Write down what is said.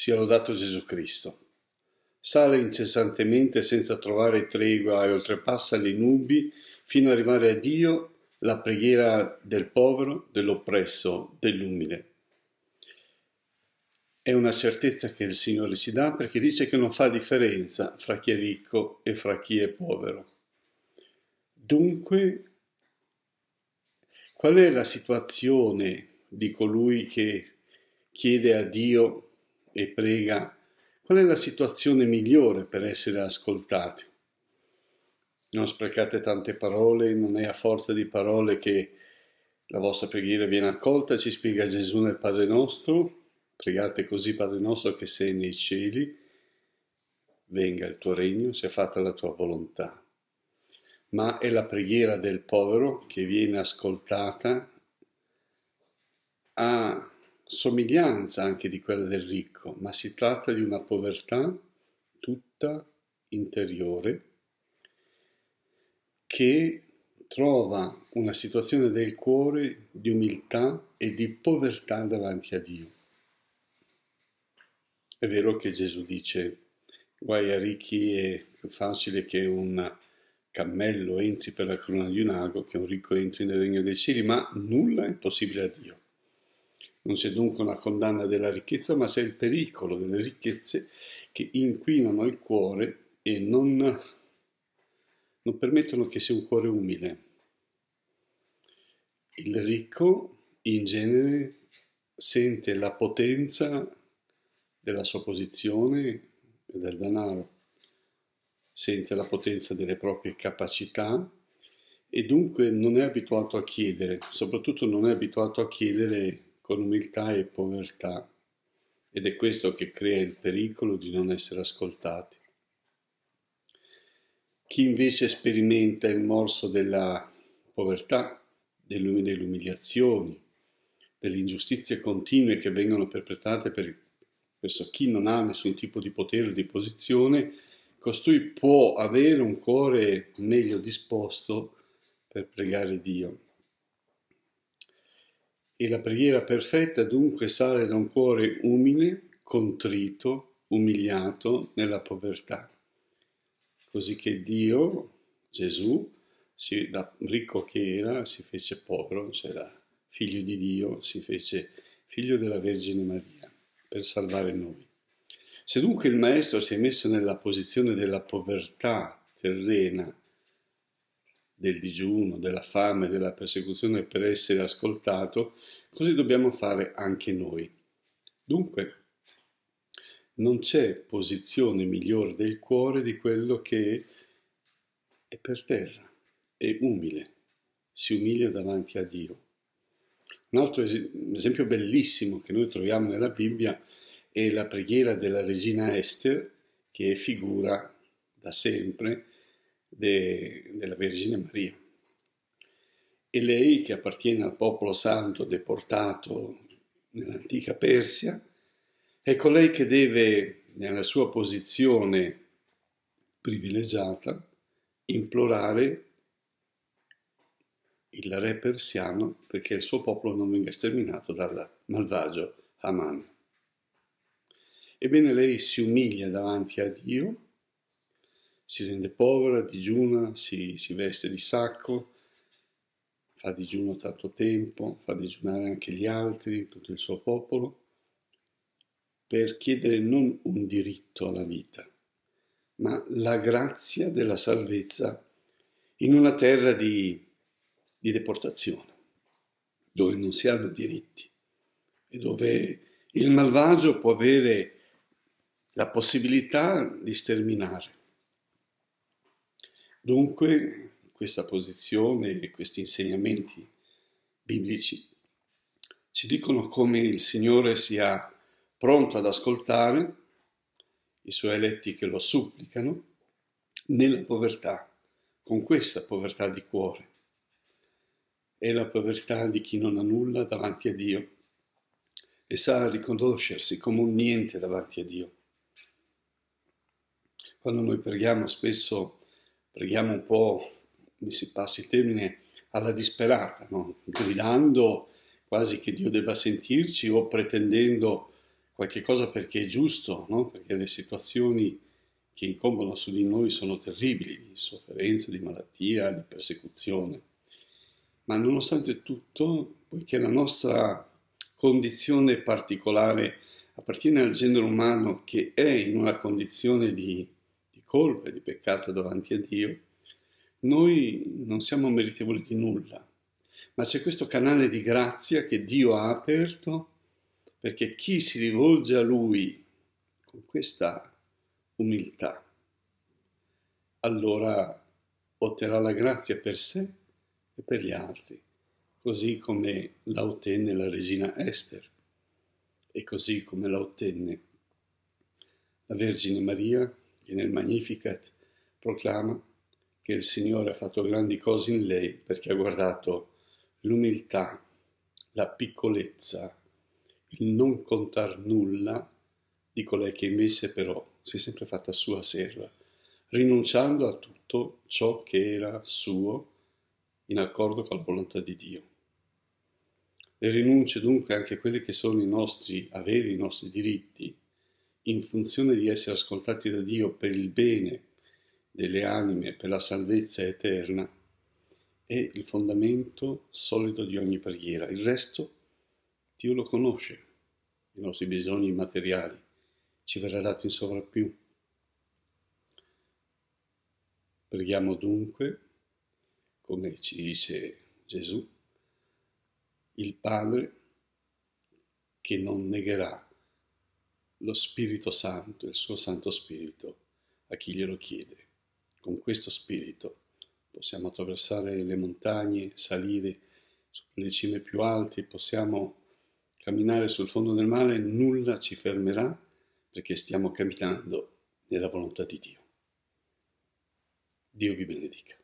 sia lodato Gesù Cristo. Sale incessantemente senza trovare tregua e oltrepassa le nubi fino ad arrivare a Dio la preghiera del povero, dell'oppresso, dell'umile. È una certezza che il Signore si dà perché dice che non fa differenza fra chi è ricco e fra chi è povero. Dunque, qual è la situazione di colui che chiede a Dio e prega, qual è la situazione migliore per essere ascoltati? Non sprecate tante parole, non è a forza di parole che la vostra preghiera viene accolta, ci spiega Gesù nel Padre nostro, pregate così Padre nostro che sei nei cieli, venga il tuo regno, sia fatta la tua volontà. Ma è la preghiera del povero che viene ascoltata, ha somiglianza anche di quella del ricco, ma si tratta di una povertà tutta interiore che trova una situazione del cuore di umiltà e di povertà davanti a Dio. È vero che Gesù dice, guai a ricchi è più facile che un cammello entri per la corona di un ago, che un ricco entri nel regno dei cieli, ma nulla è possibile a Dio. Non c'è dunque una condanna della ricchezza, ma c'è il pericolo delle ricchezze che inquinano il cuore e non, non permettono che sia un cuore umile. Il ricco in genere sente la potenza della sua posizione e del denaro, sente la potenza delle proprie capacità e dunque non è abituato a chiedere, soprattutto non è abituato a chiedere con umiltà e povertà, ed è questo che crea il pericolo di non essere ascoltati. Chi invece sperimenta il morso della povertà, delle um-, umiliazioni, delle ingiustizie continue che vengono perpetrate per, verso chi non ha nessun tipo di potere o di posizione, costui può avere un cuore meglio disposto per pregare Dio. E la preghiera perfetta dunque sale da un cuore umile, contrito, umiliato nella povertà, così che Dio, Gesù, si, da ricco che era, si fece povero, cioè da figlio di Dio, si fece figlio della Vergine Maria, per salvare noi. Se dunque il Maestro si è messo nella posizione della povertà terrena, del digiuno, della fame, della persecuzione per essere ascoltato, così dobbiamo fare anche noi. Dunque, non c'è posizione migliore del cuore di quello che è per terra, è umile, si umilia davanti a Dio. Un altro es- esempio bellissimo che noi troviamo nella Bibbia è la preghiera della regina Esther, che figura da sempre de, della Vergine Maria. E lei, che appartiene al popolo santo deportato nell'antica Persia, è colei che deve, nella sua posizione privilegiata, implorare il re persiano perché il suo popolo non venga sterminato dal malvagio Haman. Ebbene, lei si umilia davanti a Dio si rende povera, digiuna, si, si veste di sacco, fa digiuno tanto tempo, fa digiunare anche gli altri, tutto il suo popolo, per chiedere non un diritto alla vita, ma la grazia della salvezza in una terra di, di deportazione, dove non si hanno diritti e dove il malvagio può avere la possibilità di sterminare Dunque questa posizione e questi insegnamenti biblici ci dicono come il Signore sia pronto ad ascoltare i suoi eletti che lo supplicano nella povertà, con questa povertà di cuore. È la povertà di chi non ha nulla davanti a Dio e sa riconoscersi come un niente davanti a Dio. Quando noi preghiamo spesso preghiamo un po', mi si passi il termine, alla disperata, no? gridando quasi che Dio debba sentirci o pretendendo qualche cosa perché è giusto, no? perché le situazioni che incombono su di noi sono terribili, di sofferenza, di malattia, di persecuzione. Ma nonostante tutto, poiché la nostra condizione particolare appartiene al genere umano che è in una condizione di colpa e di peccato davanti a Dio, noi non siamo meritevoli di nulla, ma c'è questo canale di grazia che Dio ha aperto perché chi si rivolge a Lui con questa umiltà, allora otterrà la grazia per sé e per gli altri, così come la ottenne la regina Esther e così come la ottenne la Vergine Maria che nel Magnificat proclama che il Signore ha fatto grandi cose in lei perché ha guardato l'umiltà, la piccolezza, il non contar nulla di colei che invece però si è sempre fatta sua serva, rinunciando a tutto ciò che era suo in accordo con la volontà di Dio. Le rinunce dunque anche a quelli che sono i nostri averi, i nostri diritti, in funzione di essere ascoltati da Dio per il bene delle anime, per la salvezza eterna, è il fondamento solido di ogni preghiera. Il resto Dio lo conosce, i nostri bisogni materiali, ci verrà dato in sovrappiù. Preghiamo dunque, come ci dice Gesù, il Padre che non negherà lo Spirito Santo, il suo Santo Spirito, a chi glielo chiede. Con questo Spirito possiamo attraversare le montagne, salire sulle cime più alte, possiamo camminare sul fondo del mare, nulla ci fermerà perché stiamo camminando nella volontà di Dio. Dio vi benedica.